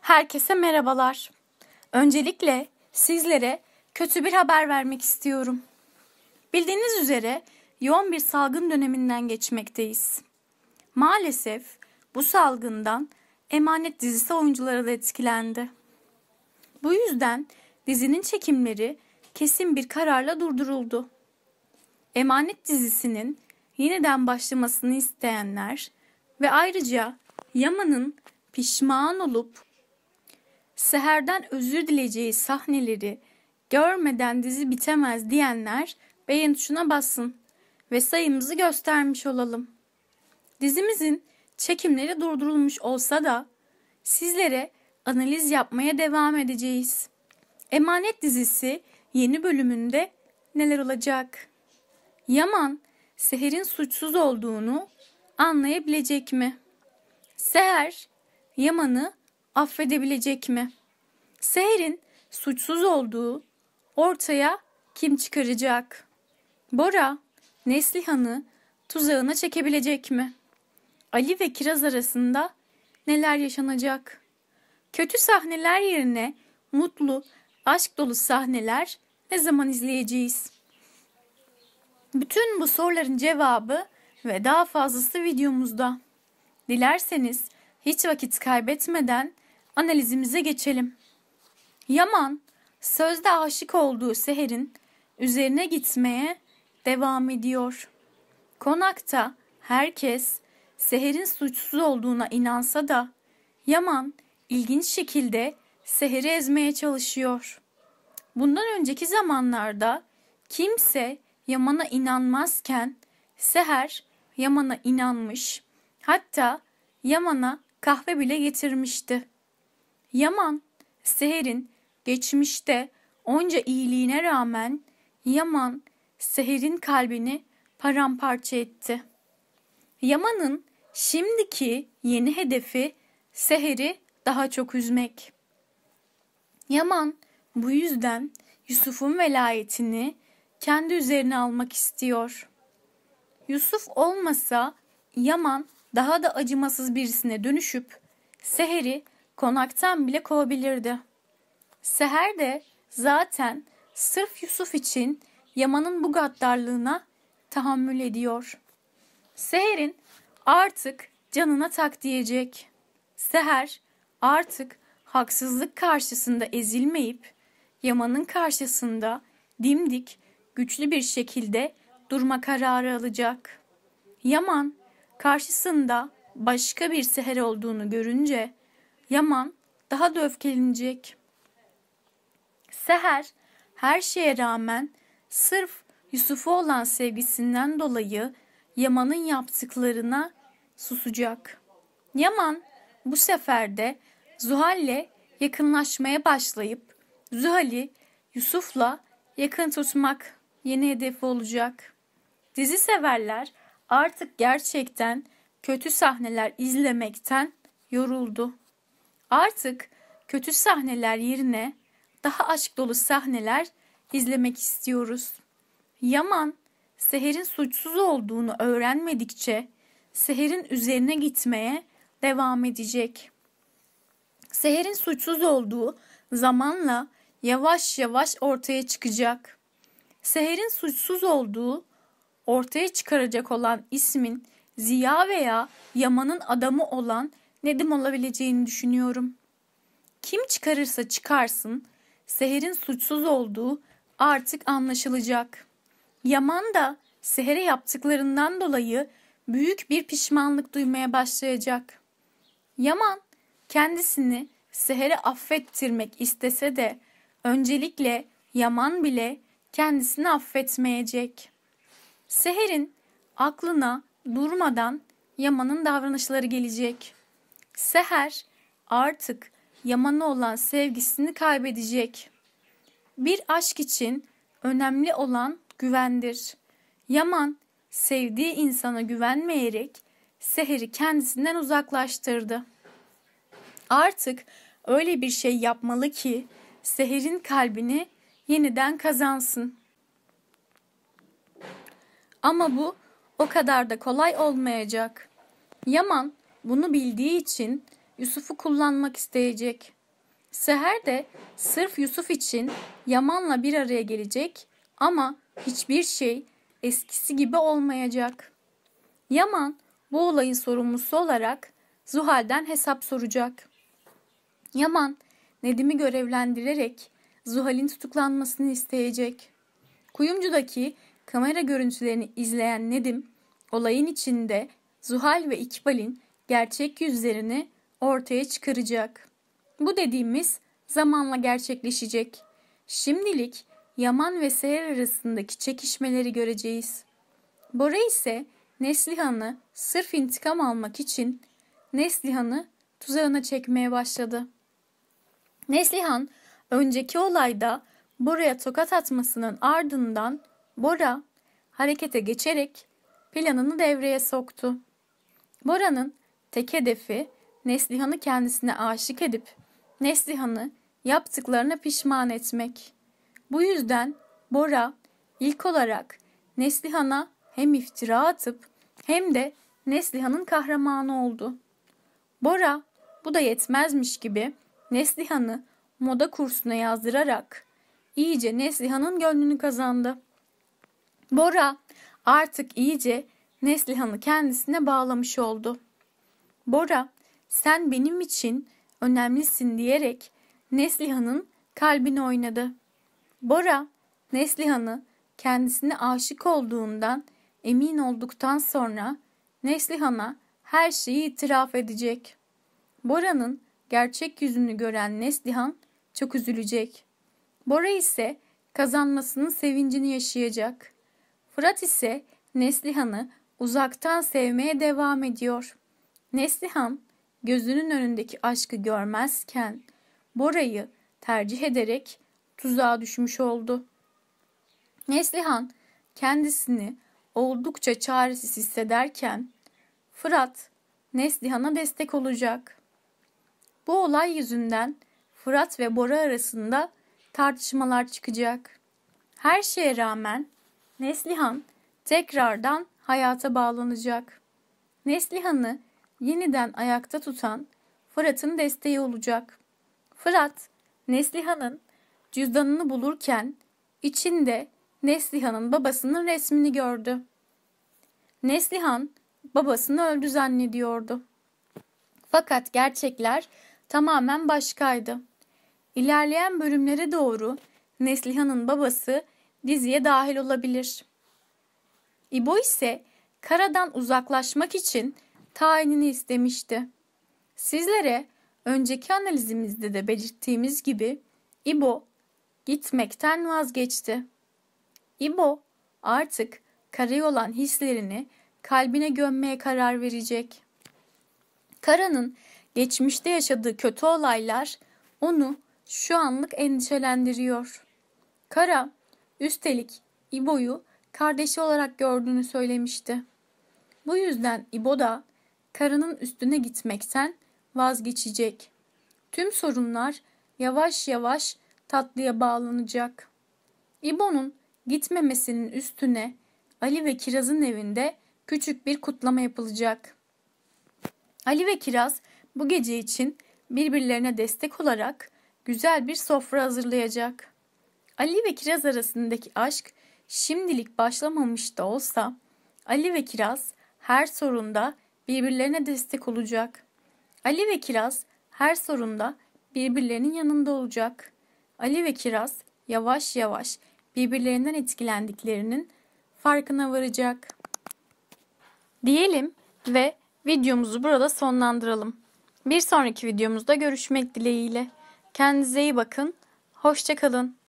Herkese merhabalar. Öncelikle sizlere kötü bir haber vermek istiyorum. Bildiğiniz üzere yoğun bir salgın döneminden geçmekteyiz. Maalesef bu salgından Emanet dizisi oyuncuları da etkilendi. Bu yüzden dizinin çekimleri kesin bir kararla durduruldu. Emanet dizisinin yeniden başlamasını isteyenler ve ayrıca Yaman'ın pişman olup Seher'den özür dileyeceği sahneleri görmeden dizi bitemez diyenler beğen tuşuna bassın ve sayımızı göstermiş olalım. Dizimizin çekimleri durdurulmuş olsa da sizlere analiz yapmaya devam edeceğiz. Emanet dizisi yeni bölümünde neler olacak? Yaman Seher'in suçsuz olduğunu anlayabilecek mi? Seher Yaman'ı affedebilecek mi? Seher'in suçsuz olduğu ortaya kim çıkaracak? Bora, Neslihan'ı tuzağına çekebilecek mi? Ali ve Kiraz arasında neler yaşanacak? Kötü sahneler yerine mutlu, aşk dolu sahneler ne zaman izleyeceğiz? Bütün bu soruların cevabı ve daha fazlası videomuzda. Dilerseniz hiç vakit kaybetmeden analizimize geçelim. Yaman sözde aşık olduğu Seher'in üzerine gitmeye devam ediyor. Konakta herkes Seher'in suçsuz olduğuna inansa da Yaman ilginç şekilde Seher'i ezmeye çalışıyor. Bundan önceki zamanlarda kimse Yaman'a inanmazken Seher Yaman'a inanmış. Hatta Yaman'a kahve bile getirmişti. Yaman, Seher'in geçmişte onca iyiliğine rağmen Yaman, Seher'in kalbini paramparça etti. Yaman'ın şimdiki yeni hedefi Seher'i daha çok üzmek. Yaman bu yüzden Yusuf'un velayetini kendi üzerine almak istiyor. Yusuf olmasa Yaman daha da acımasız birisine dönüşüp Seher'i konaktan bile kovabilirdi. Seher de zaten sırf Yusuf için Yaman'ın bu gaddarlığına tahammül ediyor. Seher'in artık canına tak diyecek. Seher artık haksızlık karşısında ezilmeyip Yaman'ın karşısında dimdik güçlü bir şekilde durma kararı alacak. Yaman karşısında başka bir seher olduğunu görünce Yaman daha da öfkelenecek. Seher her şeye rağmen sırf Yusuf'u olan sevgisinden dolayı Yaman'ın yaptıklarına susacak. Yaman bu sefer de Zuhal'le yakınlaşmaya başlayıp Zuhal'i Yusuf'la yakın tutmak yeni hedefi olacak. Dizi severler artık gerçekten kötü sahneler izlemekten yoruldu. Artık kötü sahneler yerine daha aşk dolu sahneler izlemek istiyoruz. Yaman, Seher'in suçsuz olduğunu öğrenmedikçe Seher'in üzerine gitmeye devam edecek. Seher'in suçsuz olduğu zamanla yavaş yavaş ortaya çıkacak. Seher'in suçsuz olduğu ortaya çıkaracak olan ismin Ziya veya Yaman'ın adamı olan Nedim olabileceğini düşünüyorum. Kim çıkarırsa çıkarsın, Seher'in suçsuz olduğu artık anlaşılacak. Yaman da Seher'e yaptıklarından dolayı büyük bir pişmanlık duymaya başlayacak. Yaman kendisini Seher'e affettirmek istese de öncelikle Yaman bile kendisini affetmeyecek. Seher'in aklına durmadan Yaman'ın davranışları gelecek. Seher artık Yaman'a olan sevgisini kaybedecek. Bir aşk için önemli olan güvendir. Yaman sevdiği insana güvenmeyerek Seher'i kendisinden uzaklaştırdı. Artık öyle bir şey yapmalı ki Seher'in kalbini yeniden kazansın. Ama bu o kadar da kolay olmayacak. Yaman bunu bildiği için Yusuf'u kullanmak isteyecek. Seher de sırf Yusuf için Yaman'la bir araya gelecek ama hiçbir şey eskisi gibi olmayacak. Yaman bu olayın sorumlusu olarak Zuhal'den hesap soracak. Yaman Nedim'i görevlendirerek Zuhal'in tutuklanmasını isteyecek. Kuyumcudaki kamera görüntülerini izleyen Nedim olayın içinde Zuhal ve İkbal'in gerçek yüzlerini ortaya çıkaracak. Bu dediğimiz zamanla gerçekleşecek. Şimdilik Yaman ve Seher arasındaki çekişmeleri göreceğiz. Bora ise Neslihan'ı sırf intikam almak için Neslihan'ı tuzağına çekmeye başladı. Neslihan önceki olayda Bora'ya tokat atmasının ardından Bora harekete geçerek planını devreye soktu. Bora'nın tek hedefi Neslihan'ı kendisine aşık edip Neslihan'ı yaptıklarına pişman etmek. Bu yüzden Bora ilk olarak Neslihan'a hem iftira atıp hem de Neslihan'ın kahramanı oldu. Bora bu da yetmezmiş gibi Neslihan'ı moda kursuna yazdırarak iyice Neslihan'ın gönlünü kazandı. Bora artık iyice Neslihan'ı kendisine bağlamış oldu. Bora sen benim için önemlisin diyerek Neslihan'ın kalbini oynadı. Bora Neslihan'ı kendisine aşık olduğundan emin olduktan sonra Neslihan'a her şeyi itiraf edecek. Bora'nın gerçek yüzünü gören Neslihan çok üzülecek. Bora ise kazanmasının sevincini yaşayacak. Fırat ise Neslihan'ı uzaktan sevmeye devam ediyor. Neslihan gözünün önündeki aşkı görmezken Bora'yı tercih ederek tuzağa düşmüş oldu. Neslihan kendisini oldukça çaresiz hissederken Fırat Neslihan'a destek olacak. Bu olay yüzünden Fırat ve Bora arasında tartışmalar çıkacak. Her şeye rağmen Neslihan tekrardan hayata bağlanacak. Neslihan'ı yeniden ayakta tutan Fırat'ın desteği olacak. Fırat, Neslihan'ın cüzdanını bulurken içinde Neslihan'ın babasının resmini gördü. Neslihan babasını öldü zannediyordu. Fakat gerçekler tamamen başkaydı. İlerleyen bölümlere doğru Neslihan'ın babası diziye dahil olabilir. İbo ise karadan uzaklaşmak için tayinini istemişti. Sizlere önceki analizimizde de belirttiğimiz gibi İbo gitmekten vazgeçti. İbo artık Kara'yı olan hislerini kalbine gömmeye karar verecek. Kara'nın geçmişte yaşadığı kötü olaylar onu şu anlık endişelendiriyor. Kara üstelik İbo'yu kardeşi olarak gördüğünü söylemişti. Bu yüzden İbo da karının üstüne gitmekten vazgeçecek. Tüm sorunlar yavaş yavaş tatlıya bağlanacak. İbo'nun gitmemesinin üstüne Ali ve Kiraz'ın evinde küçük bir kutlama yapılacak. Ali ve Kiraz bu gece için birbirlerine destek olarak güzel bir sofra hazırlayacak. Ali ve Kiraz arasındaki aşk şimdilik başlamamış da olsa Ali ve Kiraz her sorunda birbirlerine destek olacak. Ali ve Kiraz her sorunda birbirlerinin yanında olacak. Ali ve Kiraz yavaş yavaş birbirlerinden etkilendiklerinin farkına varacak. Diyelim ve videomuzu burada sonlandıralım. Bir sonraki videomuzda görüşmek dileğiyle. Kendinize iyi bakın. Hoşçakalın.